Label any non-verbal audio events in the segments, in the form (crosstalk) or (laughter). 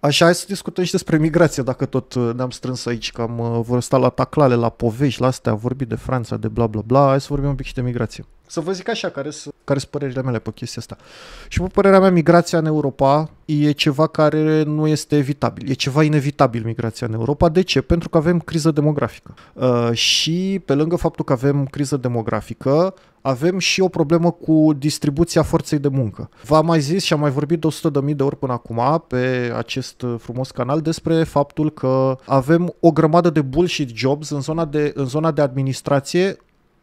Așa, hai să discutăm și despre migrație, dacă tot uh, ne-am strâns aici, că am uh, sta la taclale, la povești, la astea, vorbit de Franța, de bla bla bla, hai să vorbim un pic și de migrație. Să vă zic așa, care sunt care sunt părerile mele pe chestia asta. Și pe părerea mea, migrația în Europa e ceva care nu este evitabil. E ceva inevitabil migrația în Europa. De ce? Pentru că avem criză demografică. Uh, și pe lângă faptul că avem criză demografică, avem și o problemă cu distribuția forței de muncă. V-am mai zis și am mai vorbit de 100.000 de ori până acum pe acest uh, frumos canal despre faptul că avem o grămadă de bullshit jobs în zona de, în zona de administrație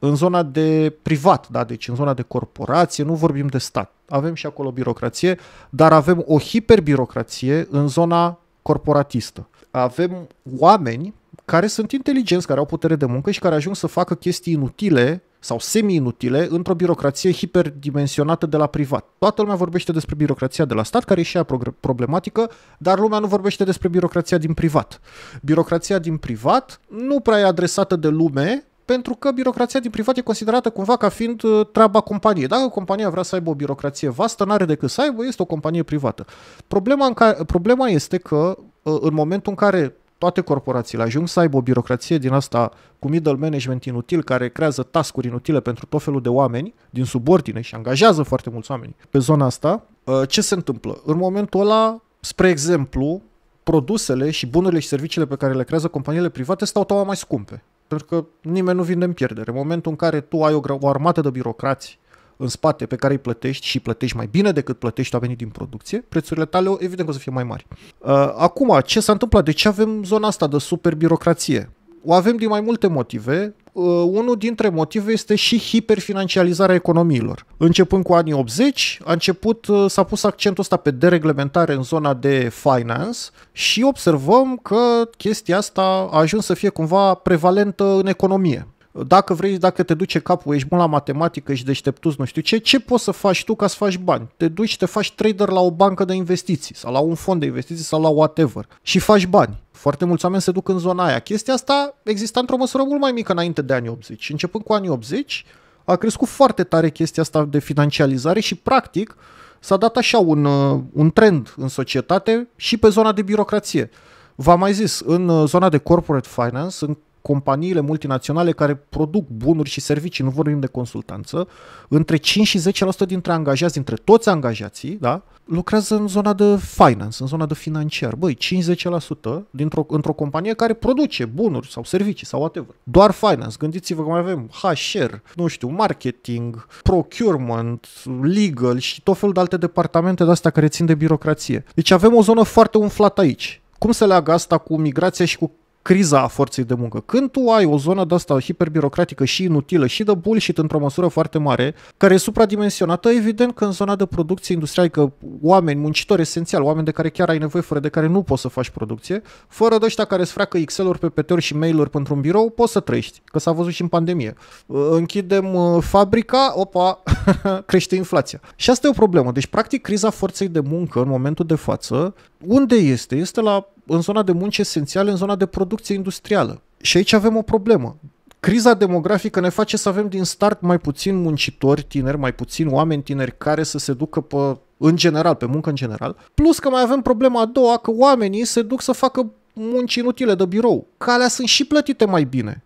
în zona de privat, da? deci în zona de corporație, nu vorbim de stat. Avem și acolo birocrație, dar avem o hiperbirocrație în zona corporatistă. Avem oameni care sunt inteligenți, care au putere de muncă și care ajung să facă chestii inutile sau semi-inutile într-o birocrație hiperdimensionată de la privat. Toată lumea vorbește despre birocrația de la stat, care e și ea problematică, dar lumea nu vorbește despre birocrația din privat. Birocrația din privat nu prea e adresată de lume, pentru că birocrația din privat e considerată cumva ca fiind uh, treaba companiei. Dacă compania vrea să aibă o birocrație vastă, n-are decât să aibă, este o companie privată. Problema, în care, problema este că uh, în momentul în care toate corporațiile ajung să aibă o birocrație din asta cu middle management inutil care creează tascuri inutile pentru tot felul de oameni din subordine și angajează foarte mulți oameni pe zona asta, uh, ce se întâmplă? În momentul ăla, spre exemplu, produsele și bunurile și serviciile pe care le creează companiile private stau tava mai scumpe. Pentru că nimeni nu vinde în pierdere. În momentul în care tu ai o, o armată de birocrați în spate pe care îi plătești și plătești mai bine decât plătești oamenii din producție, prețurile tale evident că o să fie mai mari. Uh, acum, ce s-a întâmplat? De ce avem zona asta de super birocrație? O avem din mai multe motive, Uh, unul dintre motive este și hiperfinancializarea economiilor. Începând cu anii 80, a început, uh, s-a pus accentul ăsta pe dereglementare în zona de finance și observăm că chestia asta a ajuns să fie cumva prevalentă în economie dacă vrei, dacă te duce capul, ești bun la matematică, ești deșteptus, nu știu ce, ce poți să faci tu ca să faci bani? Te duci și te faci trader la o bancă de investiții sau la un fond de investiții sau la whatever și faci bani. Foarte mulți oameni se duc în zona aia. Chestia asta exista într-o măsură mult mai mică înainte de anii 80. Începând cu anii 80, a crescut foarte tare chestia asta de financializare și, practic, s-a dat așa un, uh, un trend în societate și pe zona de birocrație. V-am mai zis, în uh, zona de corporate finance, în companiile multinaționale care produc bunuri și servicii, nu vorbim de consultanță, între 5 și 10% dintre angajați, dintre toți angajații, da, lucrează în zona de finance, în zona de financiar. Băi, 5-10% dintr-o, într-o companie care produce bunuri sau servicii sau whatever. Doar finance. Gândiți-vă că mai avem HR, nu știu, marketing, procurement, legal și tot felul de alte departamente de astea care țin de birocrație. Deci avem o zonă foarte umflată aici. Cum se leagă asta cu migrația și cu criza forței de muncă. Când tu ai o zonă de asta hiperbirocratică și inutilă și de bullshit într-o măsură foarte mare, care e supradimensionată, evident că în zona de producție industrială, că oameni, muncitori esențial, oameni de care chiar ai nevoie, fără de care nu poți să faci producție, fără de ăștia care îți freacă Excel-uri, PPT-uri și mail-uri pentru un birou, poți să trăiești, că s-a văzut și în pandemie. Ă, închidem ă, fabrica, opa, (laughs) crește inflația. Și asta e o problemă. Deci, practic, criza forței de muncă în momentul de față, unde este? Este la în zona de muncă esențială, în zona de producție industrială. Și aici avem o problemă. Criza demografică ne face să avem din start mai puțin muncitori tineri, mai puțin oameni tineri care să se ducă pe, în general, pe muncă în general. Plus că mai avem problema a doua, că oamenii se duc să facă munci inutile de birou, că alea sunt și plătite mai bine.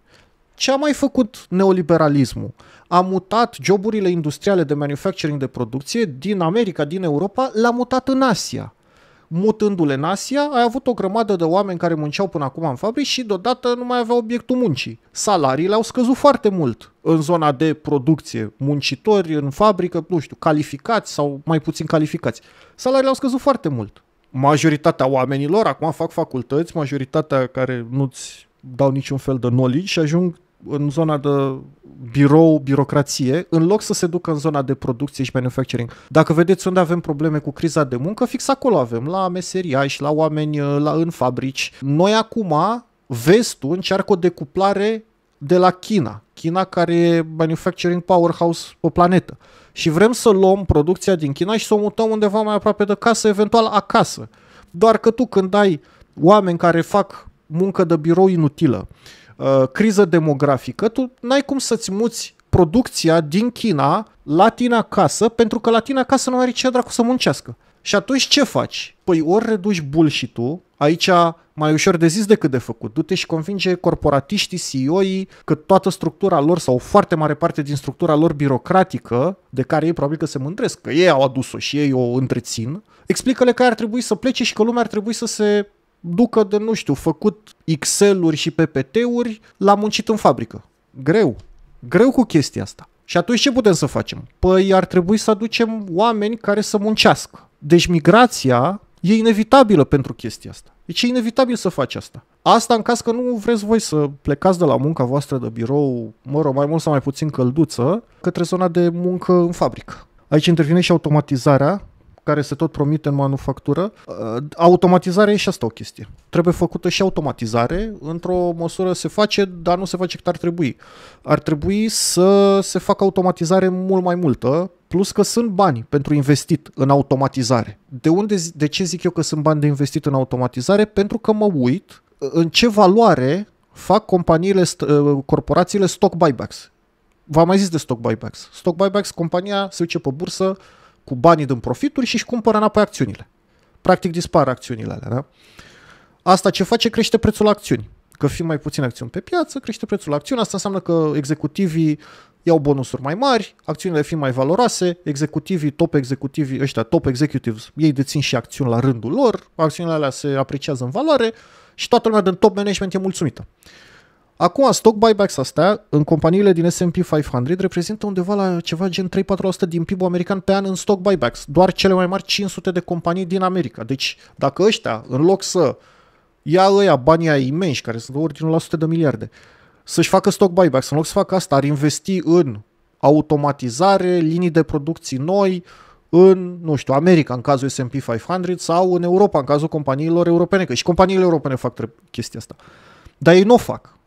Ce a mai făcut neoliberalismul? A mutat joburile industriale de manufacturing de producție din America, din Europa, l-a mutat în Asia mutându-le în Asia, ai avut o grămadă de oameni care munceau până acum în fabrici și deodată nu mai aveau obiectul muncii. Salariile au scăzut foarte mult în zona de producție, muncitori în fabrică, nu știu, calificați sau mai puțin calificați. Salariile au scăzut foarte mult. Majoritatea oamenilor acum fac facultăți, majoritatea care nu-ți dau niciun fel de knowledge și ajung în zona de birou, birocrație, în loc să se ducă în zona de producție și manufacturing. Dacă vedeți unde avem probleme cu criza de muncă, fix acolo avem, la și la oameni uh, la, în fabrici. Noi acum, vestul încearcă o decuplare de la China, China care e manufacturing powerhouse pe planetă. Și vrem să luăm producția din China și să o mutăm undeva mai aproape de casă, eventual acasă. Doar că tu când ai oameni care fac muncă de birou inutilă, Uh, criză demografică, tu n-ai cum să-ți muți producția din China la tine acasă, pentru că la tine acasă nu are ce dracu să muncească. Și atunci ce faci? Păi ori reduci bullshit-ul, aici mai ușor de zis decât de făcut. Du-te și convinge corporatiștii, CEO-ii că toată structura lor sau o foarte mare parte din structura lor birocratică, de care ei probabil că se mândresc, că ei au adus-o și ei o întrețin, explică-le că ar trebui să plece și că lumea ar trebui să se ducă de, nu știu, făcut Excel-uri și PPT-uri, l-a muncit în fabrică. Greu. Greu cu chestia asta. Și atunci ce putem să facem? Păi ar trebui să aducem oameni care să muncească. Deci migrația e inevitabilă pentru chestia asta. Deci e inevitabil să faci asta. Asta în caz că nu vreți voi să plecați de la munca voastră de birou, mă rog, mai mult sau mai puțin călduță, către zona de muncă în fabrică. Aici intervine și automatizarea, care se tot promite în manufactură, uh, automatizarea e și asta o chestie. Trebuie făcută și automatizare, într-o măsură se face, dar nu se face cât ar trebui. Ar trebui să se facă automatizare mult mai multă, plus că sunt bani pentru investit în automatizare. De unde, de ce zic eu că sunt bani de investit în automatizare? Pentru că mă uit în ce valoare fac companiile, uh, corporațiile stock buybacks. V-am mai zis de stock buybacks. Stock buybacks, compania se duce pe bursă, cu banii din profituri și își cumpără înapoi acțiunile. Practic dispar acțiunile alea, da? Asta ce face crește prețul acțiuni. Că fiind mai puțin acțiuni pe piață, crește prețul acțiunii. acțiuni. Asta înseamnă că executivii iau bonusuri mai mari, acțiunile fiind mai valoroase, executivii, top executivii, ăștia, top executives, ei dețin și acțiuni la rândul lor, acțiunile alea se apreciază în valoare și toată lumea din top management e mulțumită. Acum, stock buybacks astea în companiile din S&P 500 reprezintă undeva la ceva gen 3-4% din PIB-ul american pe an în stock buybacks, doar cele mai mari 500 de companii din America. Deci, dacă ăștia, în loc să ia ăia banii ai imenși, care sunt ordinul la sute de miliarde, să-și facă stock buybacks, în loc să facă asta, ar investi în automatizare, linii de producții noi, în, nu știu, America în cazul S&P 500 sau în Europa în cazul companiilor europene, că și companiile europene fac chestia asta. Dar ei nu o fac.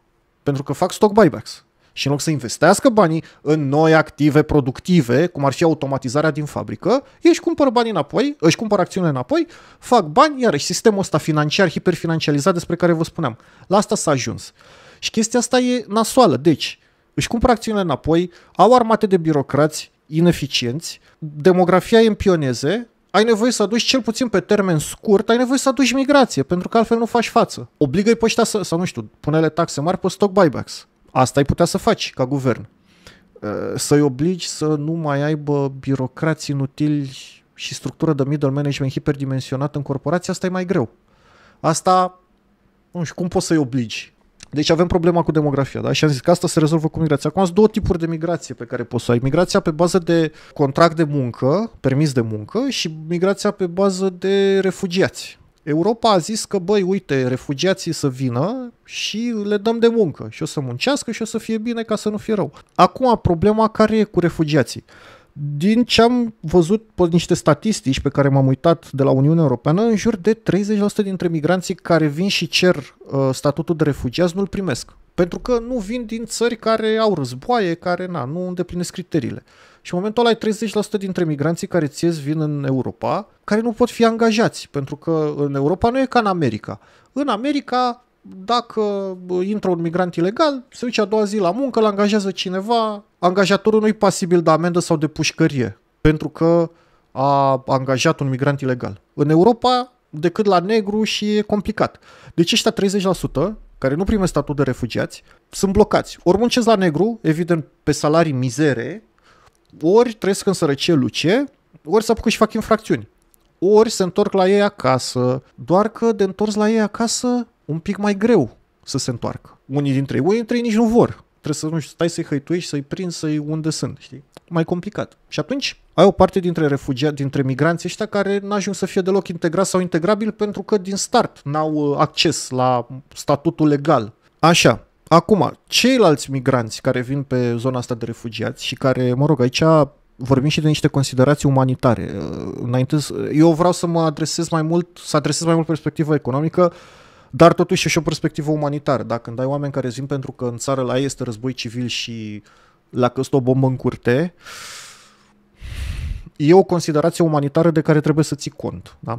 Pentru că fac stock buybacks. Și în loc să investească banii în noi active productive, cum ar fi automatizarea din fabrică, ei își cumpără banii înapoi, își cumpără acțiunile înapoi, fac bani, iarăși sistemul ăsta financiar, hiperfinancializat despre care vă spuneam, la asta s-a ajuns. Și chestia asta e nasoală, deci își cumpără acțiunile înapoi, au armate de birocrați ineficienți, demografia e în pioneze, ai nevoie să aduci cel puțin pe termen scurt, ai nevoie să aduci migrație, pentru că altfel nu faci față. Obligă-i pe ăștia să, sau nu știu, punele taxe mari pe stock buybacks. Asta ai putea să faci ca guvern. Uh, să-i obligi să nu mai aibă birocrații inutili și structură de middle management hiperdimensionată în corporație, asta e mai greu. Asta, nu știu, cum poți să-i obligi? Deci avem problema cu demografia, da? Și am zis că asta se rezolvă cu migrația. Acum sunt două tipuri de migrație pe care poți să ai. Migrația pe bază de contract de muncă, permis de muncă și migrația pe bază de refugiați. Europa a zis că, băi, uite, refugiații să vină și le dăm de muncă și o să muncească și o să fie bine ca să nu fie rău. Acum, problema care e cu refugiații? Din ce am văzut pe niște statistici pe care m-am uitat de la Uniunea Europeană, în jur de 30% dintre migranții care vin și cer uh, statutul de refugiați nu-l primesc. Pentru că nu vin din țări care au războaie, care na, nu îndeplinesc criteriile. Și în momentul ăla ai 30% dintre migranții care ți vin în Europa, care nu pot fi angajați, pentru că în Europa nu e ca în America. În America, dacă uh, intră un migrant ilegal, se duce a doua zi la muncă, îl angajează cineva, angajatorul nu-i pasibil de amendă sau de pușcărie, pentru că a angajat un migrant ilegal. În Europa, decât la negru și e complicat. Deci ăștia 30% care nu primesc statut de refugiați, sunt blocați. Ori muncesc la negru, evident, pe salarii mizere, ori trăiesc în sărăcie luce, ori să apucă și fac infracțiuni. Ori se întorc la ei acasă, doar că de întors la ei acasă, un pic mai greu să se întoarcă. Unii dintre ei, unii dintre ei nici nu vor trebuie să, nu știu, stai să-i hăituiești, să-i prinzi, să-i unde sunt, știi? Mai complicat. Și atunci ai o parte dintre refugiați, dintre migranți ăștia care n-ajung să fie deloc integrați sau integrabil pentru că din start n-au uh, acces la statutul legal. Așa, Acum, ceilalți migranți care vin pe zona asta de refugiați și care, mă rog, aici vorbim și de niște considerații umanitare. Uh, înainte, eu vreau să mă adresez mai mult, să adresez mai mult perspectiva economică, dar totuși e și o perspectivă umanitară. Dacă când ai oameni care zic pentru că în țară la ei este război civil și la căstă o bombă în curte, e o considerație umanitară de care trebuie să ții cont. Da?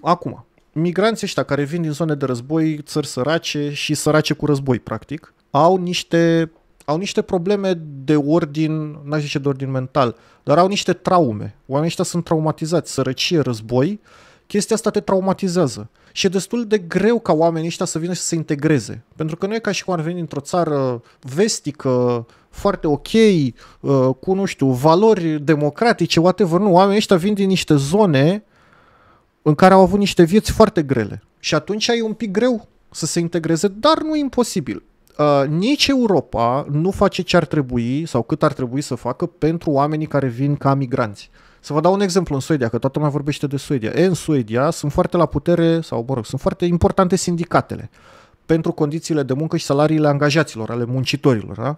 Acum, migranții ăștia care vin din zone de război, țări sărace și sărace cu război, practic, au niște, au niște probleme de ordin, n-aș zice de ordin mental, dar au niște traume. Oamenii ăștia sunt traumatizați, sărăcie, război, chestia asta te traumatizează și e destul de greu ca oamenii ăștia să vină și să se integreze. Pentru că nu e ca și cum ar veni într-o țară vestică, foarte ok, uh, cu, nu știu, valori democratice, whatever, nu. Oamenii ăștia vin din niște zone în care au avut niște vieți foarte grele. Și atunci e un pic greu să se integreze, dar nu imposibil. Uh, nici Europa nu face ce ar trebui sau cât ar trebui să facă pentru oamenii care vin ca migranți. Uh, să vă dau un exemplu în Suedia, că toată lumea vorbește de Suedia. E, în Suedia sunt foarte la putere, sau mă rog, sunt foarte importante sindicatele pentru condițiile de muncă și salariile angajaților, ale muncitorilor. Da?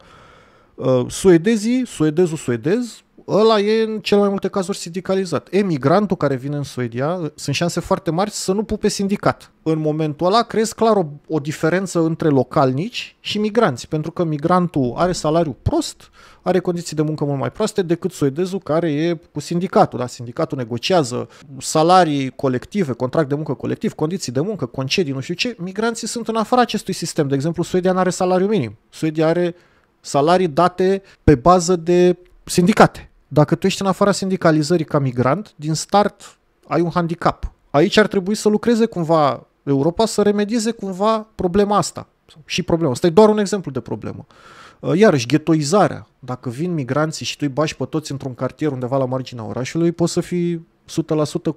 Uh, suedezii, suedezul suedez, ăla e în cel mai multe cazuri sindicalizat. Emigrantul care vine în Suedia, ă, sunt șanse foarte mari să nu pupe sindicat. În momentul ăla crezi clar o, o diferență între localnici și migranți, pentru că migrantul are salariu prost, are condiții de muncă mult mai proaste decât suedezul care e cu sindicatul. Da? Sindicatul negociază salarii colective, contract de muncă colectiv, condiții de muncă, concedii, nu știu ce. Migranții sunt în afara acestui sistem. De exemplu, Suedia nu are salariu minim. Suedia are salarii date pe bază de sindicate. Dacă tu ești în afara sindicalizării ca migrant, din start ai un handicap. Aici ar trebui să lucreze cumva Europa să remedieze cumva problema asta. Și problema. Asta e doar un exemplu de problemă. Uh, iarăși, ghetoizarea. Dacă vin migranții și tu îi bași pe toți într-un cartier undeva la marginea orașului, poți să fii 100%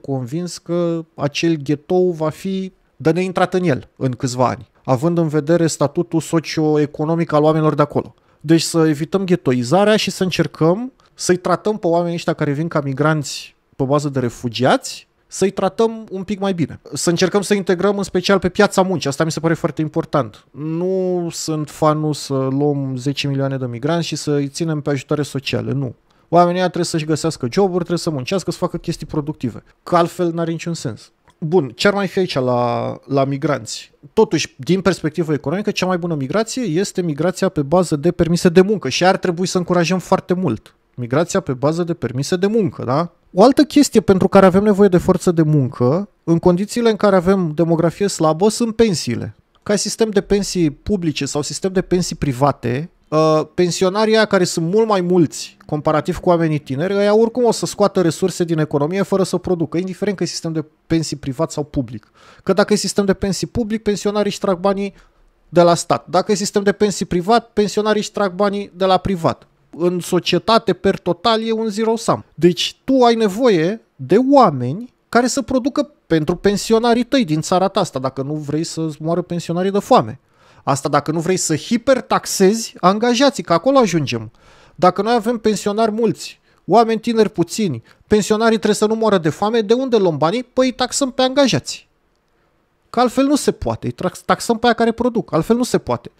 convins că acel ghetou va fi de neintrat în el în câțiva ani, având în vedere statutul socioeconomic al oamenilor de acolo. Deci să evităm ghetoizarea și să încercăm să-i tratăm pe oamenii ăștia care vin ca migranți pe bază de refugiați, să-i tratăm un pic mai bine. Să încercăm să integrăm în special pe piața muncii, asta mi se pare foarte important. Nu sunt fanul să luăm 10 milioane de migranți și să-i ținem pe ajutoare sociale, nu. Oamenii trebuie să-și găsească joburi, trebuie să muncească, să facă chestii productive, că altfel n-are niciun sens. Bun, ce ar mai fi aici la, la migranți? Totuși, din perspectivă economică, cea mai bună migrație este migrația pe bază de permise de muncă și ar trebui să încurajăm foarte mult migrația pe bază de permise de muncă, da? O altă chestie pentru care avem nevoie de forță de muncă, în condițiile în care avem demografie slabă, sunt pensiile. Ca sistem de pensii publice sau sistem de pensii private, uh, pensionarii care sunt mult mai mulți comparativ cu oamenii tineri, ei oricum o să scoată resurse din economie fără să producă, indiferent că e sistem de pensii privat sau public. Că dacă e sistem de pensii public, pensionarii își trag banii de la stat. Dacă e sistem de pensii privat, pensionarii își trag banii de la privat în societate per total e un zero sum. Deci tu ai nevoie de oameni care să producă pentru pensionarii tăi din țara ta asta, dacă nu vrei să moară pensionarii de foame. Asta dacă nu vrei să hipertaxezi angajații, că acolo ajungem. Dacă noi avem pensionari mulți, oameni tineri puțini, pensionarii trebuie să nu moară de foame, de unde luăm banii? Păi taxăm pe angajați. Că altfel nu se poate, taxăm pe aia care produc, altfel nu se poate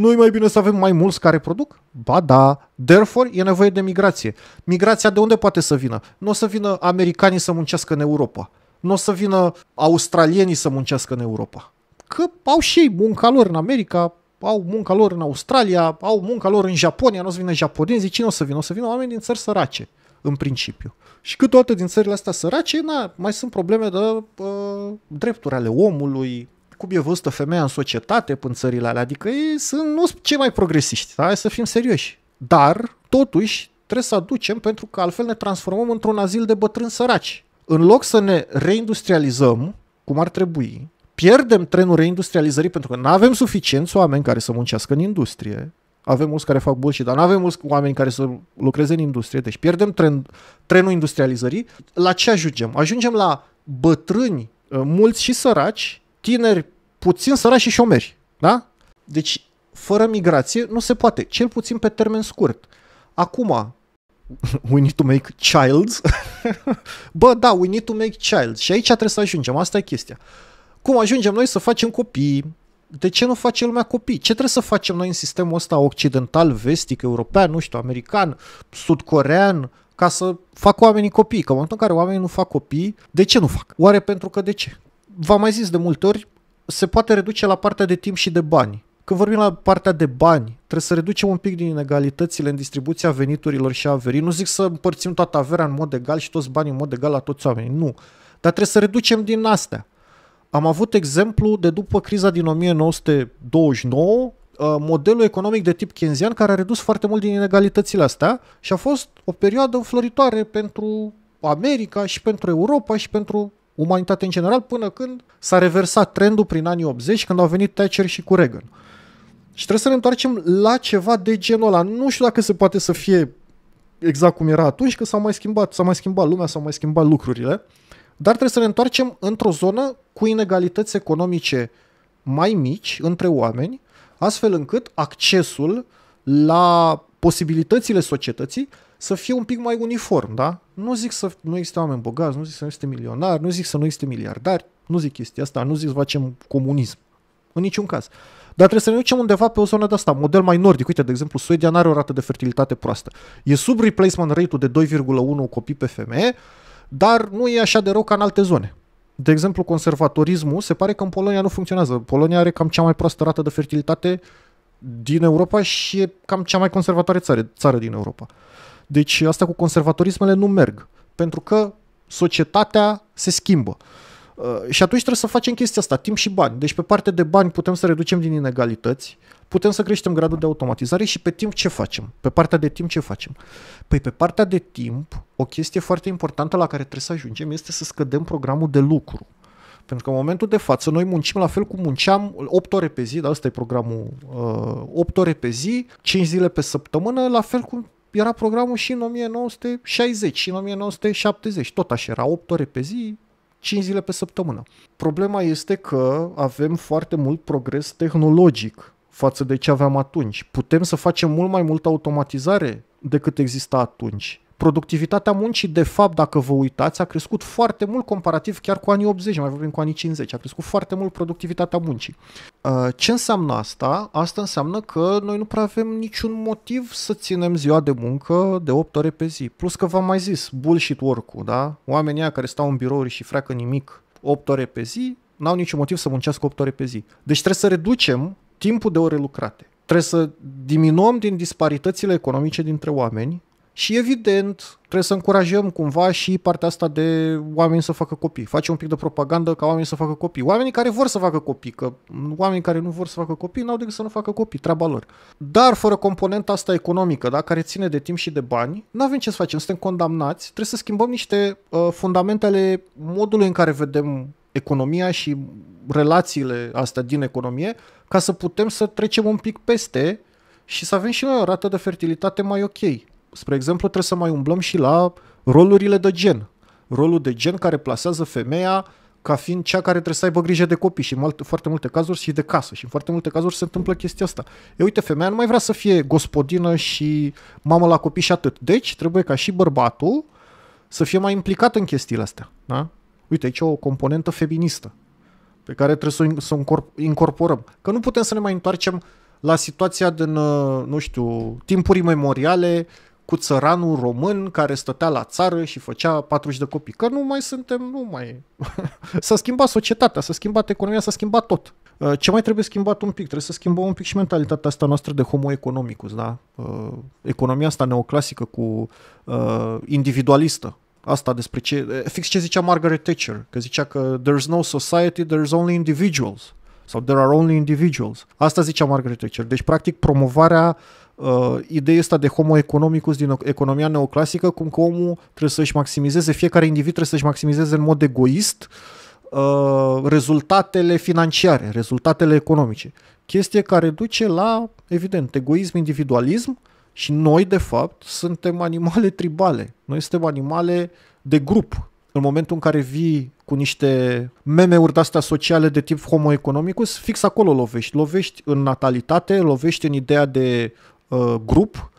nu mai bine să avem mai mulți care produc? Ba da, therefore e nevoie de migrație. Migrația de unde poate să vină? Nu o să vină americanii să muncească în Europa. Nu o să vină australienii să muncească în Europa. Că au și ei munca lor în America, au munca lor în Australia, au munca lor în Japonia, nu o să vină japonezii, cine o să vină? O să vină oameni din țări sărace, în principiu. Și câteodată din țările astea sărace, na, mai sunt probleme de uh, drepturi ale omului, cum e văzută femeia în societate până țările alea, adică ei sunt, nu sunt cei mai progresiști, da? să fim serioși. Dar, totuși, trebuie să aducem pentru că altfel ne transformăm într-un azil de bătrâni săraci. În loc să ne reindustrializăm, cum ar trebui, pierdem trenul reindustrializării pentru că nu avem suficienți oameni care să muncească în industrie, avem mulți care fac bullshit, dar nu avem mulți oameni care să lucreze în industrie, deci pierdem tren, trenul industrializării. La ce ajungem? Ajungem la bătrâni, mulți și săraci, tineri, puțin săraci și șomeri. Da? Deci, fără migrație nu se poate, cel puțin pe termen scurt. Acum, (laughs) we need to make childs. (laughs) Bă, da, we need to make childs. Și aici trebuie să ajungem, asta e chestia. Cum ajungem noi să facem copii? De ce nu face lumea copii? Ce trebuie să facem noi în sistemul ăsta occidental, vestic, european, nu știu, american, sudcorean, ca să fac oamenii copii? Că în momentul în care oamenii nu fac copii, de ce nu fac? Oare pentru că de ce? v-am mai zis de multe ori, se poate reduce la partea de timp și de bani. Când vorbim la partea de bani, trebuie să reducem un pic din inegalitățile în distribuția veniturilor și averii. Nu zic să împărțim toată averea în mod egal și toți banii în mod egal la toți oamenii, nu. Dar trebuie să reducem din astea. Am avut exemplu de după criza din 1929, uh, modelul economic de tip keynesian care a redus foarte mult din inegalitățile astea și a fost o perioadă înfloritoare pentru America și pentru Europa și pentru umanitate în general, până când s-a reversat trendul prin anii 80, când au venit Thatcher și cu Reagan. Și trebuie să ne întoarcem la ceva de genul ăla. Nu știu dacă se poate să fie exact cum era atunci, că s-a mai schimbat, s-a mai schimbat lumea, s-au mai schimbat lucrurile, dar trebuie să ne întoarcem într-o zonă cu inegalități economice mai mici între oameni, astfel încât accesul la posibilitățile societății să fie un pic mai uniform, da? Nu zic să nu există oameni bogați, nu zic să nu existe milionari, nu zic să nu existe miliardari, nu zic chestia asta, nu zic să facem comunism. În niciun caz. Dar trebuie să ne ducem undeva pe o zonă de asta, model mai nordic. Uite, de exemplu, Suedia nu are o rată de fertilitate proastă. E sub replacement rate-ul de 2,1 copii pe femeie, dar nu e așa de rău ca în alte zone. De exemplu, conservatorismul se pare că în Polonia nu funcționează. Polonia are cam cea mai proastă rată de fertilitate din Europa și e cam cea mai conservatoare țară, țară din Europa. Deci asta cu conservatorismele nu merg, pentru că societatea se schimbă. Uh, și atunci trebuie să facem chestia asta, timp și bani. Deci pe parte de bani putem să reducem din inegalități, putem să creștem gradul de automatizare și pe timp ce facem? Pe partea de timp ce facem? Păi pe partea de timp, o chestie foarte importantă la care trebuie să ajungem este să scădem programul de lucru. Pentru că în momentul de față noi muncim la fel cum munceam 8 ore pe zi, dar ăsta e programul, 8 uh, ore pe zi, 5 zile pe săptămână, la fel cum era programul și în 1960 și în 1970. Tot așa era 8 ore pe zi, 5 zile pe săptămână. Problema este că avem foarte mult progres tehnologic față de ce aveam atunci. Putem să facem mult mai multă automatizare decât exista atunci productivitatea muncii, de fapt, dacă vă uitați, a crescut foarte mult comparativ chiar cu anii 80, mai vorbim cu anii 50, a crescut foarte mult productivitatea muncii. Uh, ce înseamnă asta? Asta înseamnă că noi nu prea avem niciun motiv să ținem ziua de muncă de 8 ore pe zi. Plus că v-am mai zis, bullshit work-ul, da? Oamenii care stau în birouri și freacă nimic 8 ore pe zi, n-au niciun motiv să muncească 8 ore pe zi. Deci trebuie să reducem timpul de ore lucrate. Trebuie să diminuăm din disparitățile economice dintre oameni și evident, trebuie să încurajăm cumva și partea asta de oameni să facă copii. Facem un pic de propagandă ca oamenii să facă copii. Oamenii care vor să facă copii, că oamenii care nu vor să facă copii n-au decât să nu facă copii, treaba lor. Dar fără componenta asta economică, da, care ține de timp și de bani, nu avem ce să facem, suntem condamnați, trebuie să schimbăm niște uh, fundamentele modului în care vedem economia și relațiile astea din economie ca să putem să trecem un pic peste și să avem și noi o rată de fertilitate mai ok spre exemplu, trebuie să mai umblăm și la rolurile de gen. Rolul de gen care plasează femeia ca fiind cea care trebuie să aibă grijă de copii și în multe, foarte multe cazuri și de casă și în foarte multe cazuri se întâmplă chestia asta. E uite, femeia nu mai vrea să fie gospodină și mamă la copii și atât. Deci trebuie ca și bărbatul să fie mai implicat în chestiile astea. Da? Uite, aici o componentă feministă pe care trebuie să o incorporăm. Că nu putem să ne mai întoarcem la situația din, uh, nu știu, timpuri memoriale cu țăranul român care stătea la țară și făcea 40 de copii. Că nu mai suntem, nu mai (laughs) S-a schimbat societatea, s-a schimbat economia, s-a schimbat tot. Uh, ce mai trebuie schimbat un pic? Trebuie să schimbăm un pic și mentalitatea asta noastră de homo economicus, da? Uh, economia asta neoclasică cu uh, individualistă, asta despre ce, eh, fix ce zicea Margaret Thatcher, că zicea că there's no society, there's only individuals sau there are only individuals. Asta zicea Margaret Thatcher. Deci, practic, promovarea uh, uh, ideea asta de homo economicus din economia neoclasică, cum că omul trebuie să-și maximizeze, fiecare individ trebuie să-și maximizeze în mod egoist uh, rezultatele financiare, rezultatele economice. Chestie care duce la, evident, egoism, individualism și noi, de fapt, suntem animale (laughs) tribale. Noi suntem animale de grup. În momentul în care vii cu niște meme-uri de-astea sociale de tip homo economicus, fix acolo lovești. Lovești în natalitate, lovești în ideea de uh, grup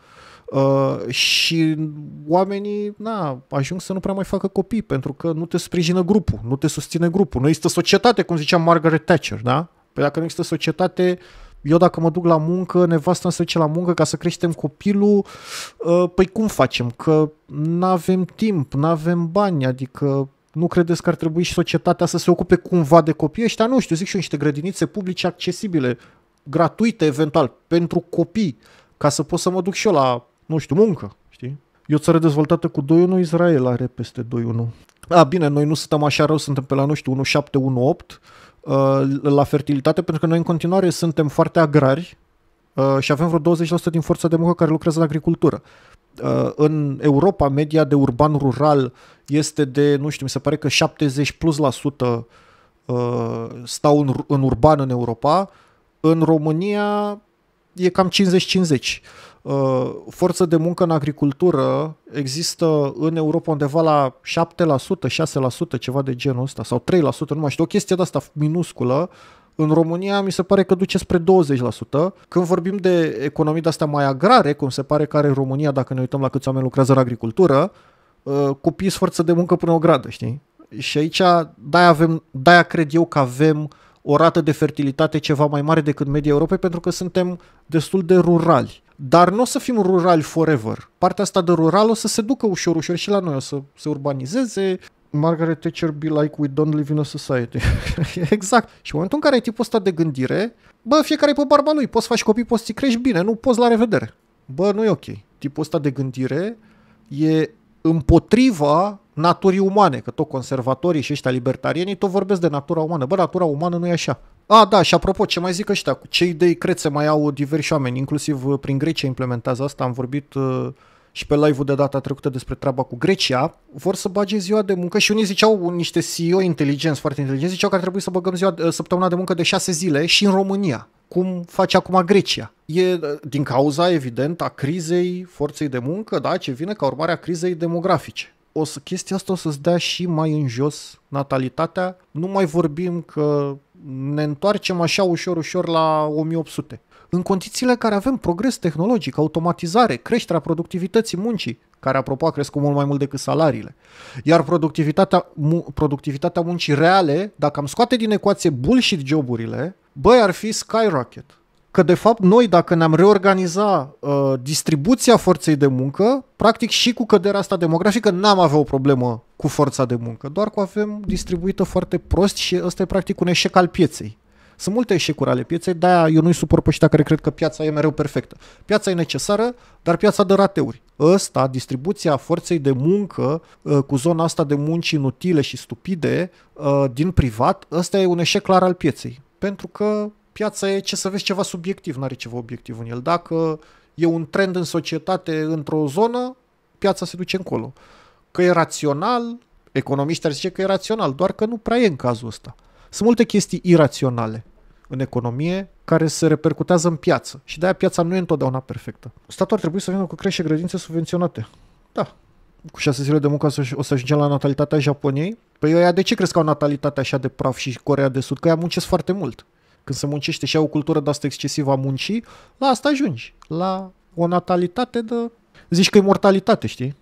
uh, și oamenii na, ajung să nu prea mai facă copii pentru că nu te sprijină grupul, nu te susține grupul. Nu există societate, cum zicea Margaret Thatcher, da? Păi dacă nu există societate, eu dacă mă duc la muncă, nevastă să duce la muncă ca să creștem copilul, uh, păi cum facem? Că nu avem timp, nu avem bani, adică nu credeți că ar trebui și societatea să se ocupe cumva de copii ăștia? Nu știu, zic și eu, niște grădinițe publice accesibile, gratuite eventual, pentru copii ca să pot să mă duc și eu la, nu știu, muncă, știi? E o țară dezvoltată cu 2-1, Israel are peste 2-1. A, bine, noi nu suntem așa rău, suntem pe la, nu știu, 1-7, 1-8 uh, la fertilitate, pentru că noi în continuare suntem foarte agrari uh, și avem vreo 20% din forța de muncă care lucrează la agricultură. Uh, în Europa, media de urban-rural este de, nu știu, mi se pare că 70 plus la sută stau în, în urban în Europa. În România e cam 50-50. Uh, forță de muncă în agricultură există în Europa undeva la 7%, 6%, ceva de genul ăsta, sau 3%, nu mai știu, o chestie de asta minusculă, în România mi se pare că duce spre 20%. Când vorbim de economii de-astea mai agrare, cum se pare că are România, dacă ne uităm la câți oameni lucrează în agricultură, uh, copiii forță de muncă până o gradă, știi? Și aici, de-aia, avem, de-aia cred eu că avem o rată de fertilitate ceva mai mare decât media Europei pentru că suntem destul de rurali. Dar nu o să fim rurali forever. Partea asta de rural o să se ducă ușor, ușor și la noi, o să se urbanizeze. Margaret Thatcher be like we don't live in a society. (laughs) exact. Și în momentul în care ai tipul ăsta de gândire, bă, fiecare e pe barba lui, poți să faci copii, poți să crești bine, nu poți la revedere. Bă, nu e ok. Tipul ăsta de gândire e împotriva naturii umane, că tot conservatorii și ăștia libertarienii tot vorbesc de natura umană. Bă, natura umană nu e așa. A, da, și apropo, ce mai zic ăștia, ce idei crețe mai au diversi oameni, inclusiv uh, prin Grecia implementează asta, am vorbit uh, și pe live-ul de data trecută despre treaba cu Grecia, vor să bage ziua de muncă și unii ziceau, niște CEO inteligenți, foarte inteligenți, ziceau că ar trebui să băgăm ziua, uh, săptămâna de muncă de șase zile și în România, cum face acum Grecia. E din cauza, evident, a crizei forței de muncă, da, ce vine ca urmare a crizei demografice o să, chestia asta o să-ți dea și mai în jos natalitatea. Nu mai vorbim că ne întoarcem așa ușor, ușor la 1800. În condițiile care avem progres tehnologic, automatizare, creșterea productivității muncii, care apropo a crescut mult mai mult decât salariile. Iar productivitatea, mu- productivitatea muncii reale, dacă am scoate din ecuație bullshit joburile, băi, ar fi skyrocket că de fapt noi dacă ne-am reorganiza uh, distribuția forței de muncă, practic și cu căderea asta demografică n-am avea o problemă cu forța de muncă, doar că avem distribuită foarte prost și ăsta e practic un eșec al pieței. Sunt multe eșecuri ale pieței, de-aia eu nu-i suport pe ăștia care cred că piața e mereu perfectă. Piața e necesară, dar piața dă rateuri. Ăsta, distribuția forței de muncă uh, cu zona asta de munci inutile și stupide uh, din privat, ăsta e un eșec clar al pieței. Pentru că piața e ce să vezi ceva subiectiv, nu are ceva obiectiv în el. Dacă e un trend în societate într-o zonă, piața se duce încolo. Că e rațional, economiștii ar zice că e rațional, doar că nu prea e în cazul ăsta. Sunt multe chestii iraționale în economie care se repercutează în piață și de-aia piața nu e întotdeauna perfectă. Statul ar trebui să vină cu crește grădințe subvenționate. Da, cu șase zile de muncă o să ajungem la natalitatea Japoniei? Păi ăia de ce crezi că au natalitatea așa de praf și Corea de Sud? Că ea muncesc foarte mult când se muncește și ai o cultură de asta excesivă a muncii, la asta ajungi, la o natalitate de... Zici că e mortalitate, știi?